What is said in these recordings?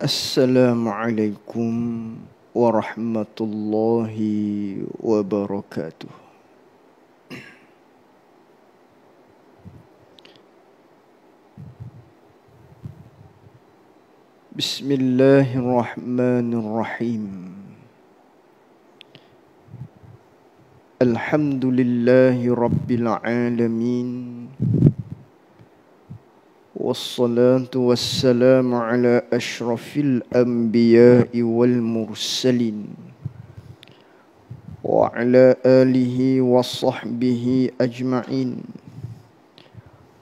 السلام عليكم ورحمة الله وبركاته بسم الله الرحمن الرحيم الحمد لله رب العالمين والصلاة والسلام على أشرف الأنبياء والمرسلين وعلى آله وصحبه أجمعين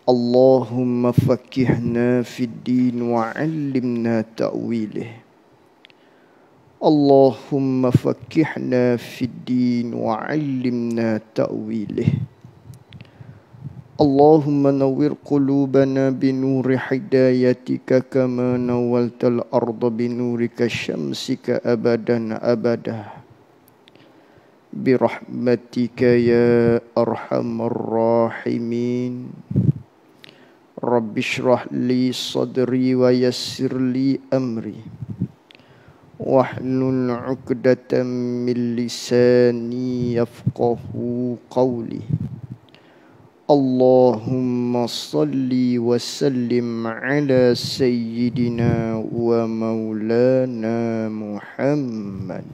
اللهم فكهنا في الدين وعلمنا تأويله اللهم فكحنا في الدين وعلمنا تأويله اللهم نور قلوبنا بنور حدايتك كما نولت الأرض بنورك شمسك أبدا أبدا برحمتك يا أرحم الراحمين رب اشرح لي صدري ويسر لي أمري واحلل عقدة من لساني يفقه قولي اللهم صل وسلم على سيدنا ومولانا محمد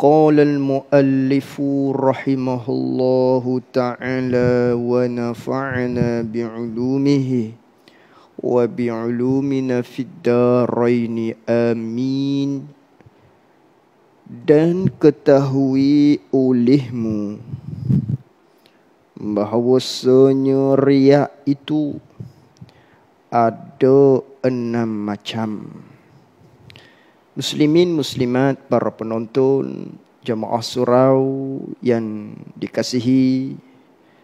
قال المؤلف رحمه الله تعالى ونفعنا بعلومه وبعلومنا في الدارين امين dan ketahui olehmu bahawa senyuria itu ada enam macam. Muslimin muslimat para penonton jemaah surau yang dikasihi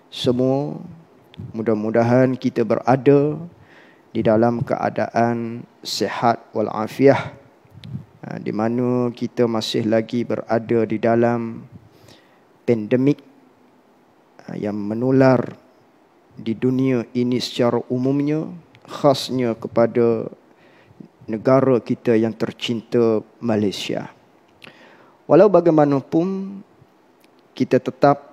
semua mudah-mudahan kita berada di dalam keadaan sehat wal Ah, di mana kita masih lagi berada di dalam pandemik ah, yang menular di dunia ini secara umumnya khasnya kepada negara kita yang tercinta Malaysia. Walau bagaimanapun kita tetap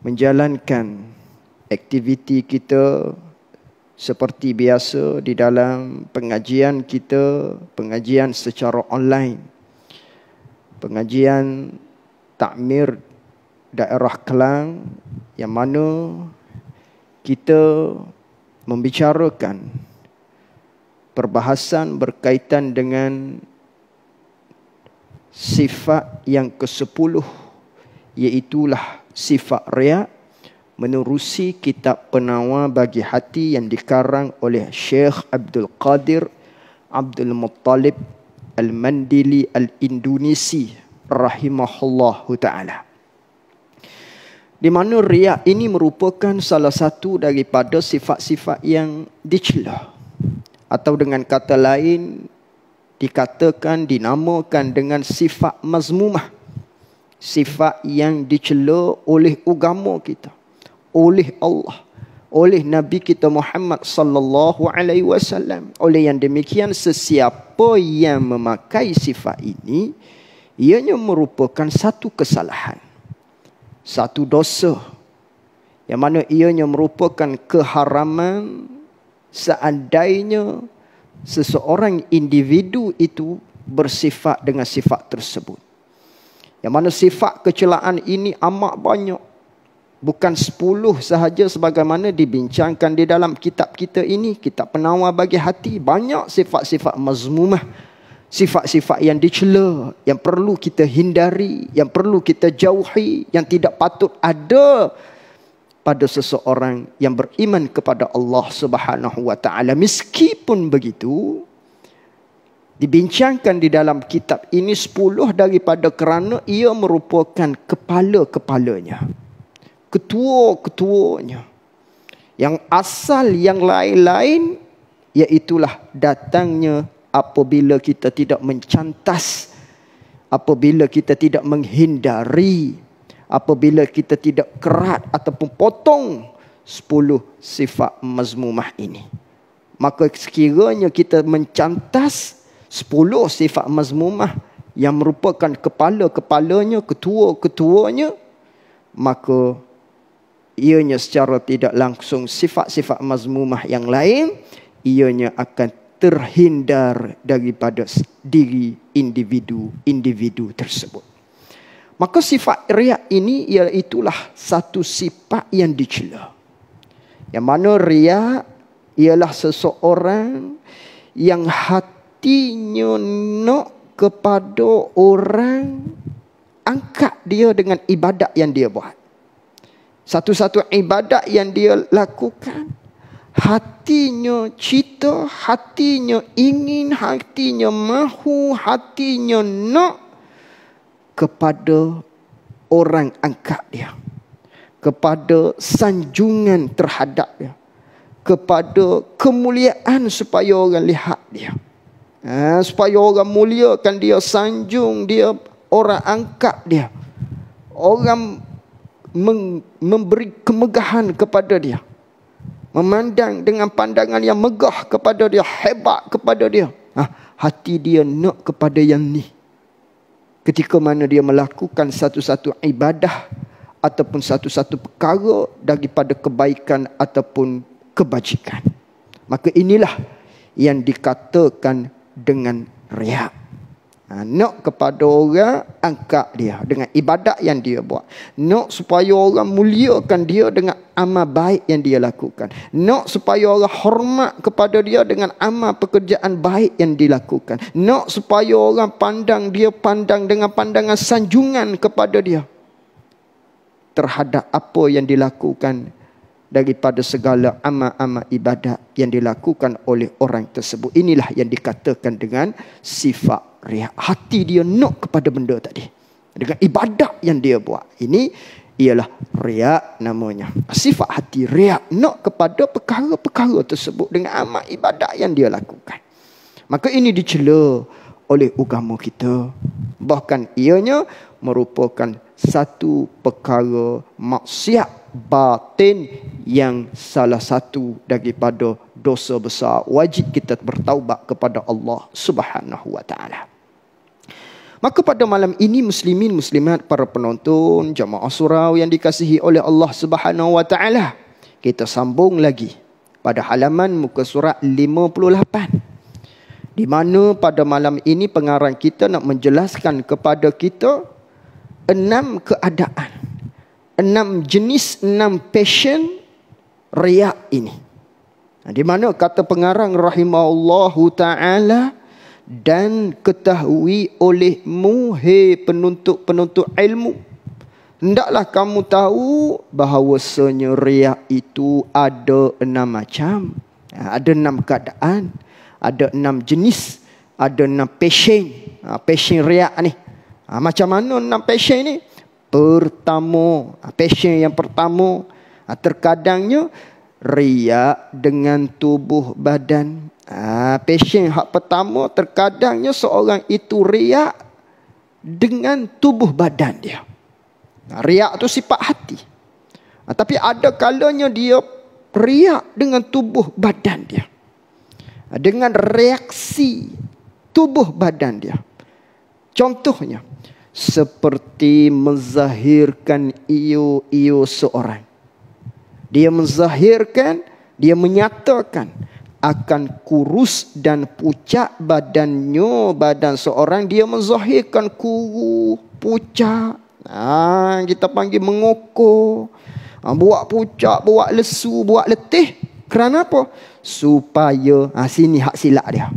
menjalankan aktiviti kita seperti biasa di dalam pengajian kita, pengajian secara online. Pengajian takmir daerah Kelang yang mana kita membicarakan perbahasan berkaitan dengan sifat yang ke-10 iaitulah sifat riak menerusi kitab penawar bagi hati yang dikarang oleh Syekh Abdul Qadir Abdul Muttalib Al-Mandili Al-Indonesi rahimahullahu taala. Di mana riak ini merupakan salah satu daripada sifat-sifat yang dicelah, atau dengan kata lain dikatakan dinamakan dengan sifat mazmumah sifat yang dicelah oleh agama kita oleh Allah oleh Nabi kita Muhammad sallallahu alaihi wasallam. Oleh yang demikian sesiapa yang memakai sifat ini ianya merupakan satu kesalahan. Satu dosa. Yang mana ianya merupakan keharaman seandainya seseorang individu itu bersifat dengan sifat tersebut. Yang mana sifat kecelaan ini amat banyak bukan sepuluh sahaja sebagaimana dibincangkan di dalam kitab kita ini kitab penawar bagi hati banyak sifat-sifat mazmumah sifat-sifat yang dicela yang perlu kita hindari yang perlu kita jauhi yang tidak patut ada pada seseorang yang beriman kepada Allah Subhanahu wa meskipun begitu dibincangkan di dalam kitab ini sepuluh daripada kerana ia merupakan kepala-kepalanya. kepala kepalanya ketua-ketuanya. Yang asal yang lain-lain iaitulah datangnya apabila kita tidak mencantas. Apabila kita tidak menghindari. Apabila kita tidak kerat ataupun potong sepuluh sifat mazmumah ini. Maka sekiranya kita mencantas sepuluh sifat mazmumah yang merupakan kepala-kepalanya, ketua-ketuanya. Maka ianya secara tidak langsung sifat-sifat mazmumah yang lain ianya akan terhindar daripada diri individu-individu tersebut. Maka sifat riak ini ialah itulah satu sifat yang dicela. Yang mana riak ialah seseorang yang hatinya nak kepada orang angkat dia dengan ibadat yang dia buat satu-satu ibadat yang dia lakukan hatinya cita hatinya ingin hatinya mahu hatinya nak kepada orang angkat dia kepada sanjungan terhadap dia kepada kemuliaan supaya orang lihat dia ha, supaya orang muliakan dia sanjung dia orang angkat dia orang memberi kemegahan kepada dia. Memandang dengan pandangan yang megah kepada dia, hebat kepada dia. Ha, hati dia nak kepada yang ni. Ketika mana dia melakukan satu-satu ibadah ataupun satu-satu perkara daripada kebaikan ataupun kebajikan. Maka inilah yang dikatakan dengan riak. Ha, nak kepada orang angkat dia dengan ibadat yang dia buat. Nak supaya orang muliakan dia dengan amal baik yang dia lakukan. Nak supaya orang hormat kepada dia dengan amal pekerjaan baik yang dilakukan. Nak supaya orang pandang dia pandang dengan pandangan sanjungan kepada dia. Terhadap apa yang dilakukan daripada segala amal-amal ibadat yang dilakukan oleh orang tersebut. Inilah yang dikatakan dengan sifat Riak hati dia nak kepada benda tadi dengan ibadat yang dia buat ini ialah riak namanya sifat hati riak nak kepada perkara-perkara tersebut dengan amat ibadat yang dia lakukan maka ini dicela oleh agama kita bahkan ianya merupakan satu perkara maksiat batin yang salah satu daripada dosa besar wajib kita bertaubat kepada Allah Subhanahu wa taala. Maka pada malam ini muslimin muslimat para penonton jamaah surau yang dikasihi oleh Allah Subhanahu wa taala. Kita sambung lagi pada halaman muka surat 58. Di mana pada malam ini pengarang kita nak menjelaskan kepada kita enam keadaan. Enam jenis, enam passion riak ini. Di mana kata pengarang rahimahullahu ta'ala dan ketahui olehmu he penuntut-penuntut ilmu hendaklah kamu tahu bahawa senyuriah itu ada enam macam ya, ada enam keadaan ada enam jenis ada enam passion ha, passion riak ni ha, macam mana enam passion ni pertama ha, passion yang pertama terkadangnya Ria dengan tubuh badan. Ah, passion hak pertama terkadangnya seorang itu ria dengan tubuh badan dia. Nah, riak tu sifat hati. Ah, tapi ada kalanya dia ria dengan tubuh badan dia. Ah, dengan reaksi tubuh badan dia. Contohnya seperti menzahirkan iu-iu seorang. Dia menzahirkan, dia menyatakan akan kurus dan pucat badannya badan seorang dia menzahirkan kuru pucat ah kita panggil mengokoh ah, buat pucat buat lesu buat letih kerana apa supaya ah, sini hak silap dia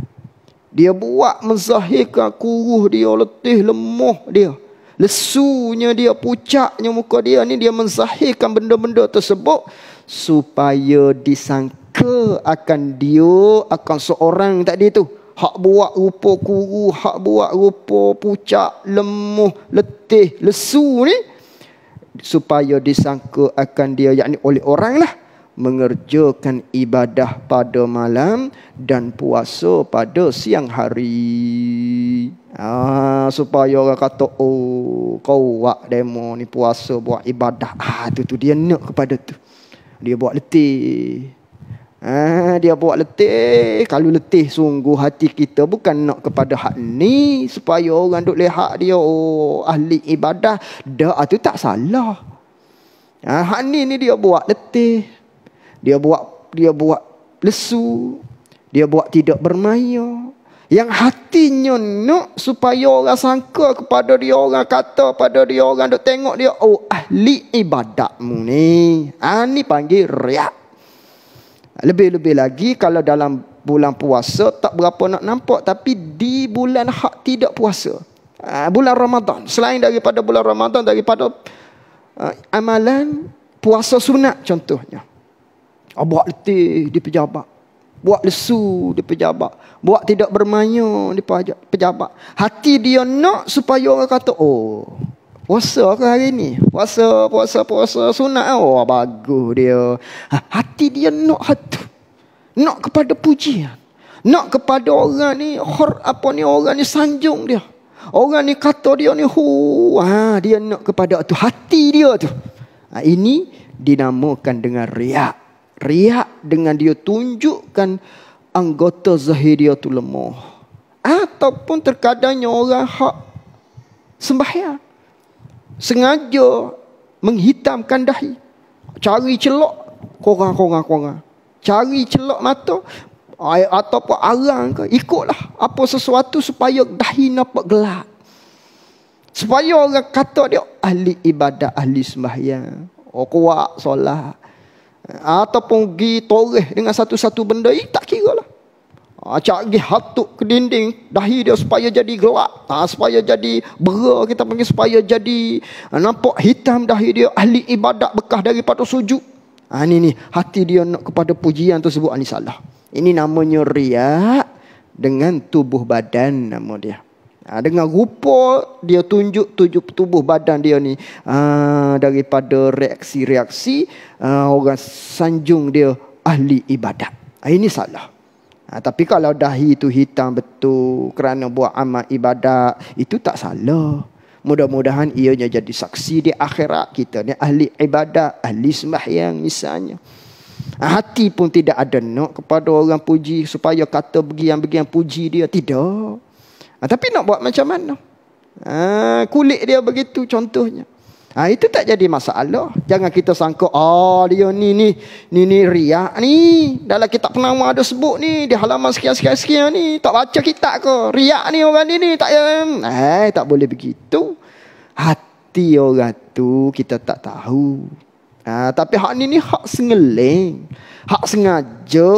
dia buat menzahirkan kuruh dia letih lemuh dia lesunya dia pucatnya muka dia ni dia menzahirkan benda-benda tersebut supaya disangka akan dia akan seorang tadi tu hak buat rupa kuru hak buat rupa pucak lemuh letih lesu ni supaya disangka akan dia yakni oleh orang lah mengerjakan ibadah pada malam dan puasa pada siang hari. Ah, supaya orang kata oh kau wak demo ni puasa buat ibadah. Ah tu tu dia nak kepada tu. Dia buat letih. Ah dia buat letih. Kalau letih sungguh hati kita bukan nak kepada hak ni supaya orang duk lihat dia oh ahli ibadah. Dah tu tak salah. Ah hak ni ni dia buat letih dia buat dia buat lesu dia buat tidak bermaya yang hatinya nak supaya orang sangka kepada dia orang kata pada dia orang dok tengok dia oh ahli ibadatmu ni ani ha, ah, panggil riak lebih-lebih lagi kalau dalam bulan puasa tak berapa nak nampak tapi di bulan hak tidak puasa ha, bulan Ramadan selain daripada bulan Ramadan daripada uh, amalan puasa sunat contohnya Oh, buat letih di pejabat. Buat lesu di pejabat. Buat tidak bermaya di pejabat. Hati dia nak supaya orang kata, oh, puasa ke hari ini, Puasa, puasa, puasa, sunat. Oh, ah, bagus dia. Ha, hati dia nak hati. Nak kepada pujian. Nak kepada orang ni, hor, apa ni, orang ni sanjung dia. Orang ni kata dia ni, hu, ha, dia nak kepada tu. Hati dia tu. Ha, ini dinamakan dengan riak riak dengan dia tunjukkan anggota zahir dia tu lemah. Ataupun terkadangnya orang hak sembahyang. Sengaja menghitamkan dahi. Cari celok. Korang, korang, korang. Cari celok mata. Ataupun arang ke. Ikutlah apa sesuatu supaya dahi nampak gelap. Supaya orang kata dia ahli ibadah, ahli sembahyang. Oh kuat solat. Ataupun pergi toreh dengan satu-satu benda. Eh, tak kira lah. Acak ah, pergi hatuk ke dinding. Dahi dia supaya jadi gelap. Ha, ah, supaya jadi bera kita panggil. Supaya jadi ah, nampak hitam dahi dia. Ahli ibadat bekah daripada sujud. Ha, ini ni. Hati dia nak kepada pujian tersebut. Ini salah. Ini namanya riak dengan tubuh badan nama dia. Ha, dengan rupa dia tunjuk tujuh tubuh badan dia ni ha, daripada reaksi-reaksi ha, orang sanjung dia ahli ibadat. Ha, ini salah. Ha, tapi kalau dahi itu hitam betul kerana buat amal ibadat, itu tak salah. Mudah-mudahan ianya jadi saksi di akhirat kita ni ahli ibadat, ahli sembahyang misalnya. Ha, hati pun tidak ada nak kepada orang puji supaya kata begian-begian puji dia. Tidak. Ha, tapi nak buat macam mana? Ha, kulit dia begitu contohnya. Ha, itu tak jadi masalah. Jangan kita sangka, oh dia ni ni ni ni riak ni. Dalam kitab penama ada sebut ni, di halaman sekian sekian ni. Tak baca kitab ke? Riak ni orang ni ni. Tak, ya. eh, tak boleh begitu. Hati orang tu kita tak tahu. Ha, tapi hak ni ni hak sengeleng. Hak sengaja.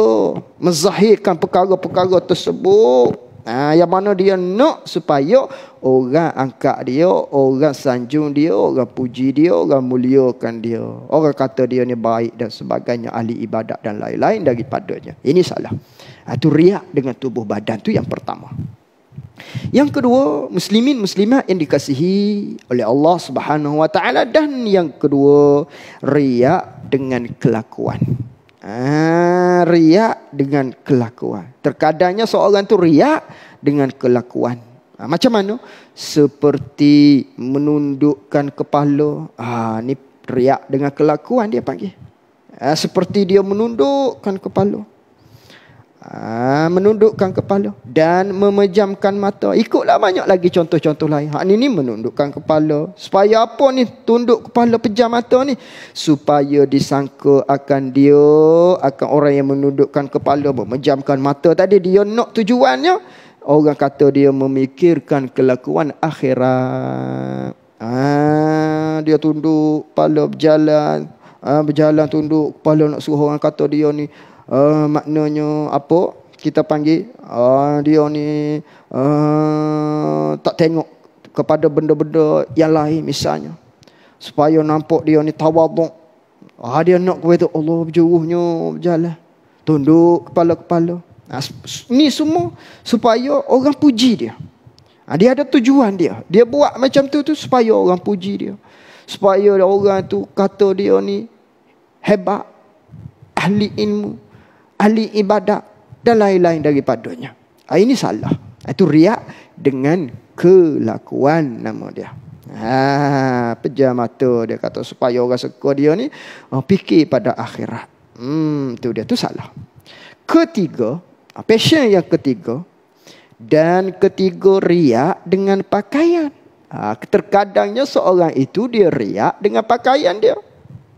Menzahirkan perkara-perkara tersebut. Ha, yang mana dia nak supaya orang angkat dia, orang sanjung dia, orang puji dia, orang muliakan dia. Orang kata dia ni baik dan sebagainya, ahli ibadat dan lain-lain daripadanya. Ini salah. Itu ha, riak dengan tubuh badan tu yang pertama. Yang kedua, muslimin muslimah yang dikasihi oleh Allah Subhanahu wa taala dan yang kedua, riak dengan kelakuan. Ah, riak dengan kelakuan. Terkadangnya seorang tu riak dengan kelakuan. Ah, macam mana? Seperti menundukkan kepala. Ah, ni riak dengan kelakuan dia panggil. Ah, seperti dia menundukkan kepala. Ah, menundukkan kepala dan memejamkan mata. Ikutlah banyak lagi contoh-contoh lain. Hak ni ni menundukkan kepala. Supaya apa ni tunduk kepala pejam mata ni? Supaya disangka akan dia akan orang yang menundukkan kepala memejamkan mata tadi dia nak tujuannya orang kata dia memikirkan kelakuan akhirat. Ah dia tunduk kepala berjalan ah berjalan tunduk kepala nak suruh orang kata dia ni uh, maknanya apa kita panggil uh, dia ni uh, tak tengok kepada benda-benda yang lain misalnya supaya nampak dia ni tawaduk uh, ah, dia nak kepada Allah berjuruhnya berjalan tunduk kepala-kepala uh, ni semua supaya orang puji dia uh, dia ada tujuan dia dia buat macam tu tu supaya orang puji dia supaya orang tu kata dia ni hebat ahli ilmu ahli ibadat dan lain-lain daripadanya. Ha, ini salah. Ah, itu riak dengan kelakuan nama dia. Ha, pejam mata dia kata supaya orang suka dia ni oh, fikir pada akhirat. Hmm, tu dia tu salah. Ketiga, ah, passion yang ketiga dan ketiga riak dengan pakaian. Ha, terkadangnya seorang itu dia riak dengan pakaian dia.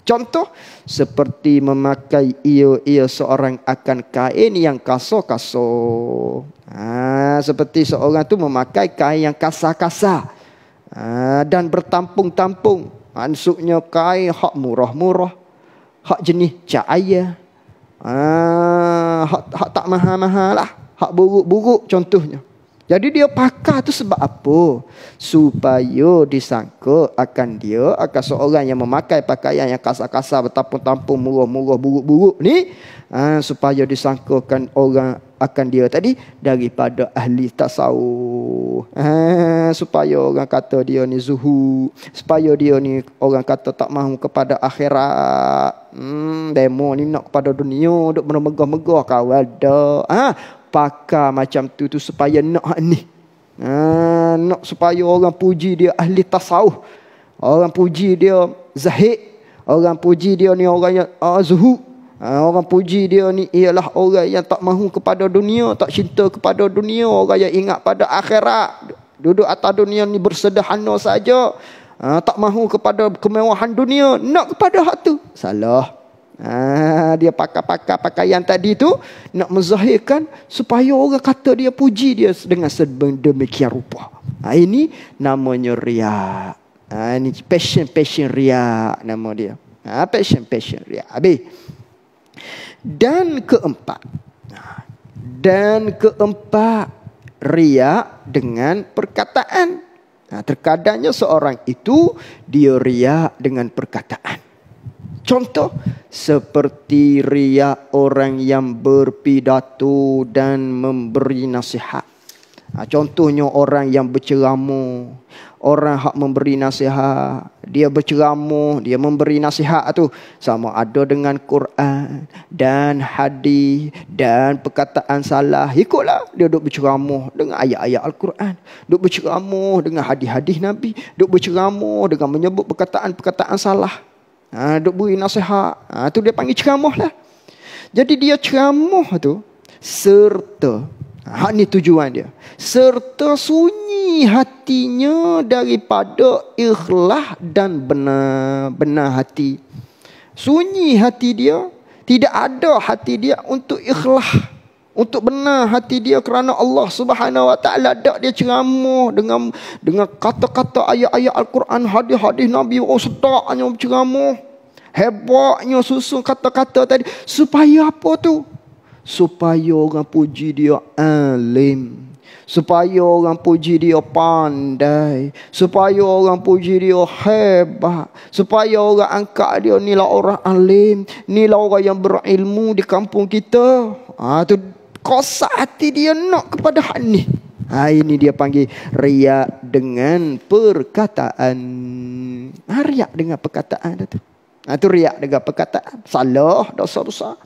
Contoh seperti memakai io-io seorang akan kain yang kaso-kaso. Ha, seperti seorang tu memakai kain yang kasar kasa ha, dan bertampung tampung. Maksudnya kain hak murah murah, hak jenis cahaya, ha, hak, hak tak mahal mahal lah, hak buruk buruk contohnya. Jadi dia pakar tu sebab apa? Supaya disangka akan dia akan seorang yang memakai pakaian yang kasar-kasar bertampung-tampung murah-murah buruk-buruk ni ha, supaya disangkakan orang akan dia tadi daripada ahli tasawuf. Ha, supaya orang kata dia ni zuhu, supaya dia ni orang kata tak mahu kepada akhirat. Hmm, demo ni nak kepada dunia, duk menemegah-megah kawal dah. Ha, pakar macam tu tu supaya nak ni. Ha, nak supaya orang puji dia ahli tasawuf. Orang puji dia zahid. Orang puji dia ni orang yang uh, ah, zuhud. Ha, orang puji dia ni ialah orang yang tak mahu kepada dunia, tak cinta kepada dunia, orang yang ingat pada akhirat. Duduk atas dunia ni bersederhana saja. Ha, tak mahu kepada kemewahan dunia, nak kepada hak tu. Salah. Ha, dia pakai-pakai pakaian tadi tu nak menzahirkan supaya orang kata dia puji dia dengan sedemikian rupa. Ha, ini namanya riak. Ha, ini passion passion riak nama dia. Ha, passion passion riak. Abi. Dan keempat. Dan keempat riak dengan perkataan. Ha, terkadangnya seorang itu dia riak dengan perkataan. Contoh seperti ria orang yang berpidato dan memberi nasihat. Ha, contohnya orang yang berceramah, orang hak memberi nasihat, dia berceramah, dia memberi nasihat tu sama ada dengan Quran dan hadis dan perkataan salah. Ikutlah dia duk berceramah dengan ayat-ayat Al-Quran, duk berceramah dengan hadis-hadis Nabi, duk berceramah dengan menyebut perkataan-perkataan salah ha, duk beri nasihat. Ha, tu dia panggil ceramah lah. Jadi dia ceramah tu serta ha, ni tujuan dia. Serta sunyi hatinya daripada ikhlas dan benar-benar hati. Sunyi hati dia, tidak ada hati dia untuk ikhlas untuk benar hati dia kerana Allah Subhanahu Wa Taala dak dia ceramah dengan dengan kata-kata ayat-ayat Al-Quran, hadis-hadis Nabi, oh setaknya ceramah. Hebatnya susun kata-kata tadi. Supaya apa tu? Supaya orang puji dia alim. Supaya orang puji dia pandai. Supaya orang puji dia hebat. Supaya orang angkat dia ni lah orang alim. Ni lah orang yang berilmu di kampung kita. Ah ha, tu kosak hati dia nak kepada hak ni. Ha, ini dia panggil riak dengan perkataan. Ha, riak dengan perkataan itu. Ha, itu riak dengan perkataan. Salah, dosa-dosa.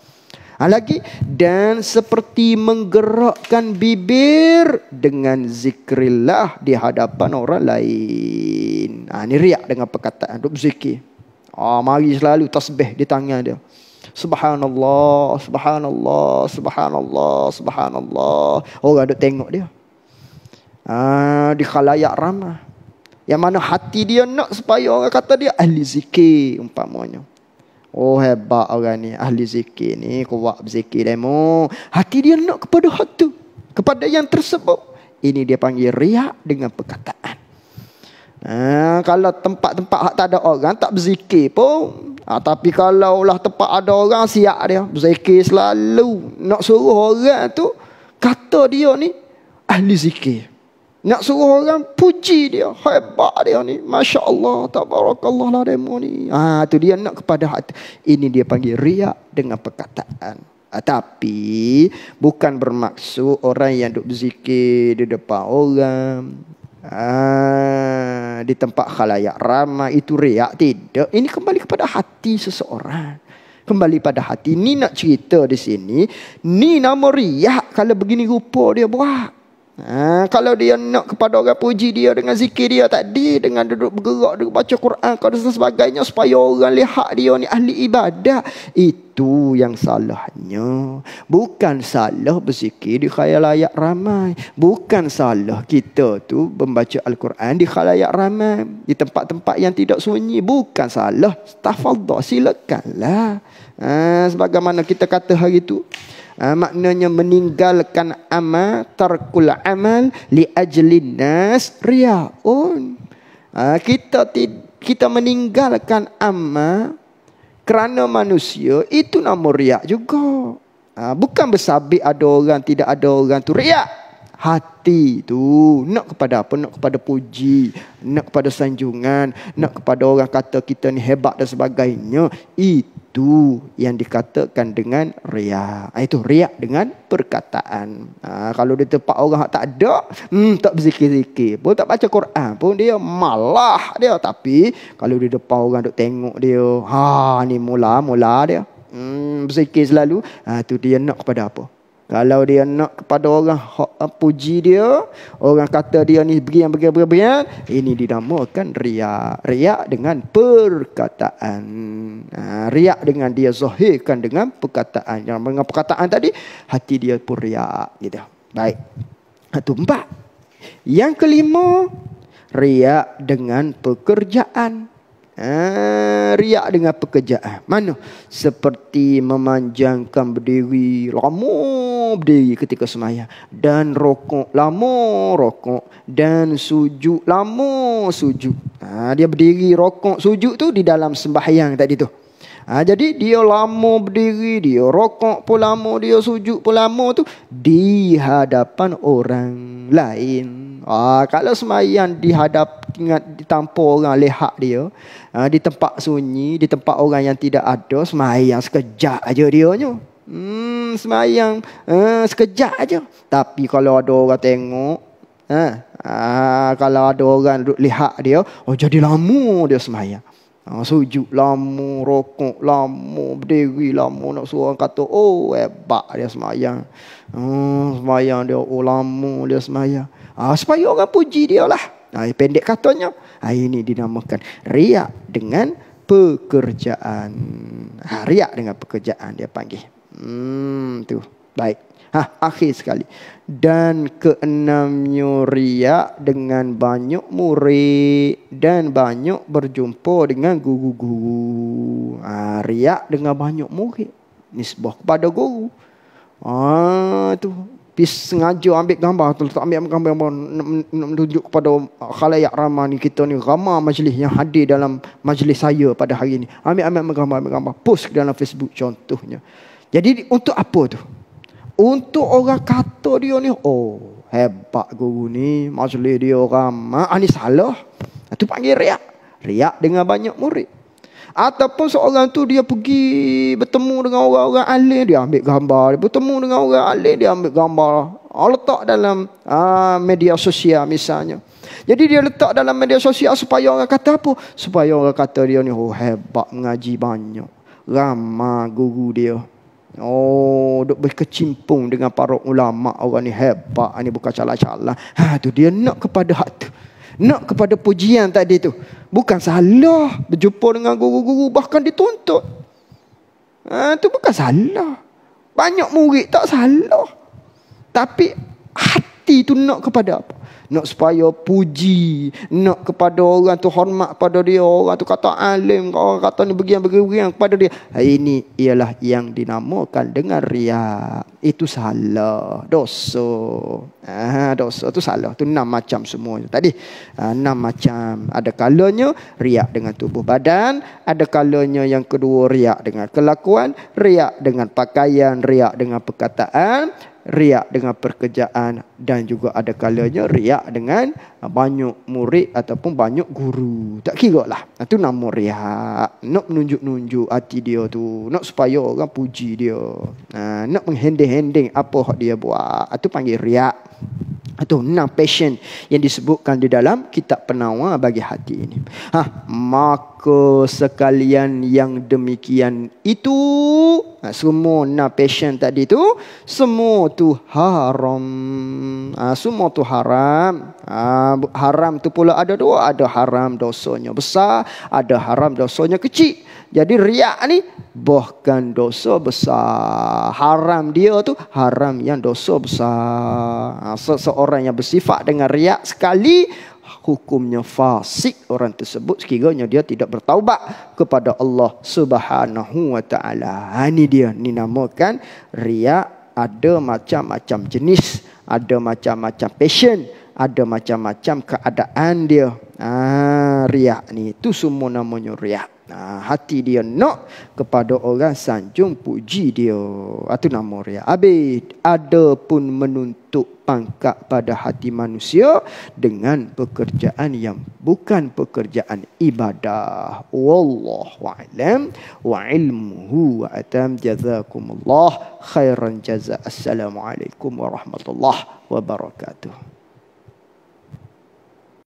Ha, lagi, dan seperti menggerakkan bibir dengan zikrillah di hadapan orang lain. Ha, ini riak dengan perkataan. Duk zikir. Ha, mari selalu tasbih di tangan dia. Subhanallah, subhanallah, subhanallah, subhanallah. Orang ada tengok dia. Ah, di khalayak ramah. Yang mana hati dia nak supaya orang kata dia ahli zikir umpamanya. Oh hebat orang ni ahli zikir ni kuat berzikir demo. Hati dia nak kepada hatu, kepada yang tersebut. Ini dia panggil riak dengan perkataan. Ha, kalau tempat-tempat tak ada orang tak berzikir pun. Ha, tapi kalau lah tempat ada orang siap dia berzikir selalu. Nak suruh orang tu kata dia ni ahli zikir. Nak suruh orang puji dia. Hebat dia ni. Masya Allah. Tabarakallah lah demo ni. Ha, tu dia nak kepada hati. Ini dia panggil riak dengan perkataan. Ha, tapi bukan bermaksud orang yang duduk berzikir di depan orang. Ah, di tempat khalayak ramai itu riak tidak ini kembali kepada hati seseorang kembali pada hati ni nak cerita di sini ni nama riak kalau begini rupa dia buat Ha, kalau dia nak kepada orang puji dia dengan zikir dia tadi dengan duduk bergerak duduk baca Quran kau dan sebagainya supaya orang lihat dia ni ahli ibadat itu yang salahnya bukan salah berzikir di khayalayak ramai bukan salah kita tu membaca al-Quran di khayalayak ramai di tempat-tempat yang tidak sunyi bukan salah tafadhal silakanlah ha, sebagaimana kita kata hari itu Uh, maknanya meninggalkan amal tarkul amal li ajlin nas riaun Uh, ah, kita kita meninggalkan amal kerana manusia itu nama riak juga. Ha, bukan bersabik ada orang, tidak ada orang tu riak. Hati tu nak kepada apa? Nak kepada puji, nak kepada sanjungan, nak kepada orang kata kita ni hebat dan sebagainya. Itu itu yang dikatakan dengan riak. Ah, itu riak dengan perkataan. Ha, kalau di tempat orang yang tak ada, hmm, tak berzikir-zikir pun, tak baca Quran pun, dia malah dia. Tapi kalau di depan orang duk tengok dia, ha ni mula-mula dia. Hmm, berzikir selalu, ha, tu dia nak kepada apa? Kalau dia nak kepada orang ah, puji dia, orang kata dia ni berian berian berian, berian ini dinamakan riak. Riak dengan perkataan. Ha, riak dengan dia zahirkan dengan perkataan. Yang dengan perkataan tadi, hati dia pun riak. Gitu. Baik. Satu empat. Yang kelima, riak dengan pekerjaan. Ha, riak dengan pekerjaan. Mana? Seperti memanjangkan berdiri. Lama berdiri ketika semayang. Dan rokok. Lama rokok. Dan sujud. Lama sujud. Ha, dia berdiri rokok sujud tu di dalam sembahyang tadi tu. Ha, jadi dia lama berdiri. Dia rokok pun lama. Dia sujud pun lama tu. Di hadapan orang lain. Ha, kalau semayang di hadapan ingat ditampar orang lehak dia ha, di tempat sunyi di tempat orang yang tidak ada semayang sekejap aja dia nya hmm semayang ha, sekejap aja tapi kalau ada orang tengok ha, ha, kalau ada orang duduk lihat dia oh jadi lama dia semayang ha, ah, sujud lama rokok lama berdiri lama nak suruh orang kata oh hebat dia semayang hmm, semayang dia oh lama dia semayang ha, supaya orang puji dia lah pendek katanya. Ha, ini dinamakan riak dengan pekerjaan. Ha, riak dengan pekerjaan dia panggil. Hmm, tu. Baik. Ha, akhir sekali. Dan keenamnya riak dengan banyak murid dan banyak berjumpa dengan guru-guru. Ha, riak dengan banyak murid. Nisbah kepada guru. Ah tu Pis sengaja ambil gambar tu letak ambil gambar yang menunjuk kepada uh, khalayak ramai ni kita ni ramai majlis yang hadir dalam majlis saya pada hari ini. Ambil ambil gambar ambil gambar post dalam Facebook contohnya. Jadi untuk apa tu? Untuk orang kata dia ni oh hebat guru ni majlis dia ramai ah, ni salah. Itu panggil riak. Riak dengan banyak murid. Ataupun seorang tu dia pergi bertemu dengan orang-orang alim dia ambil gambar. Dia bertemu dengan orang alim dia ambil gambar. Dia ah, letak dalam aa, ah, media sosial misalnya. Jadi dia letak dalam media sosial supaya orang kata apa? Supaya orang kata dia ni oh, hebat mengaji banyak. Ramah guru dia. Oh, duk berkecimpung dengan para ulama orang ni hebat, ni bukan calak-calak. Ha tu dia nak kepada hak tu. Nak kepada pujian tadi tu. Bukan salah berjumpa dengan guru-guru. Bahkan dituntut. Ha, tu bukan salah. Banyak murid tak salah. Tapi hati hati tu nak kepada apa? Nak supaya puji. Nak kepada orang tu hormat pada dia. Orang tu kata alim. Orang kata ni bergian-bergian kepada dia. Eh, ini ialah yang dinamakan dengan riak. Itu salah. Dosa. Ah, dosa tu salah. Tu enam macam semua. Tadi ah, enam macam. Ada kalanya riak dengan tubuh badan. Ada kalanya yang kedua riak dengan kelakuan. Riak dengan pakaian. Riak dengan perkataan riak dengan pekerjaan dan juga ada kalanya riak dengan banyak murid ataupun banyak guru. Tak kira lah. Itu nama riak. Nak menunjuk-nunjuk hati dia tu. Nak supaya orang puji dia. Nak menghendeng-hendeng apa yang dia buat. Itu ah, panggil riak atau enam passion yang disebutkan di dalam kitab penawar bagi hati ini. Ha, maka sekalian yang demikian itu ha, semua enam passion tadi itu semua tu haram. Ha, semua tu haram. Ha, haram tu pula ada dua, ada haram dosanya besar, ada haram dosanya kecil. Jadi riak ni bahkan dosa besar. Haram dia tu haram yang dosa besar. Ha, Seseorang yang bersifat dengan riak sekali hukumnya fasik orang tersebut sekiranya dia tidak bertaubat kepada Allah Subhanahu wa taala. Ini ha, dia ni namakan riak ada macam-macam jenis, ada macam-macam passion, ada macam-macam keadaan dia. Ah, riak ni tu semua namanya riak. Ha, hati dia nak kepada orang sanjung puji dia. Itu nama ria. Habis ada pun menuntut pangkat pada hati manusia dengan pekerjaan yang bukan pekerjaan ibadah. Wallahu a'lam wa ilmuhu wa atam jazakumullah khairan jaza. Assalamualaikum warahmatullahi wabarakatuh.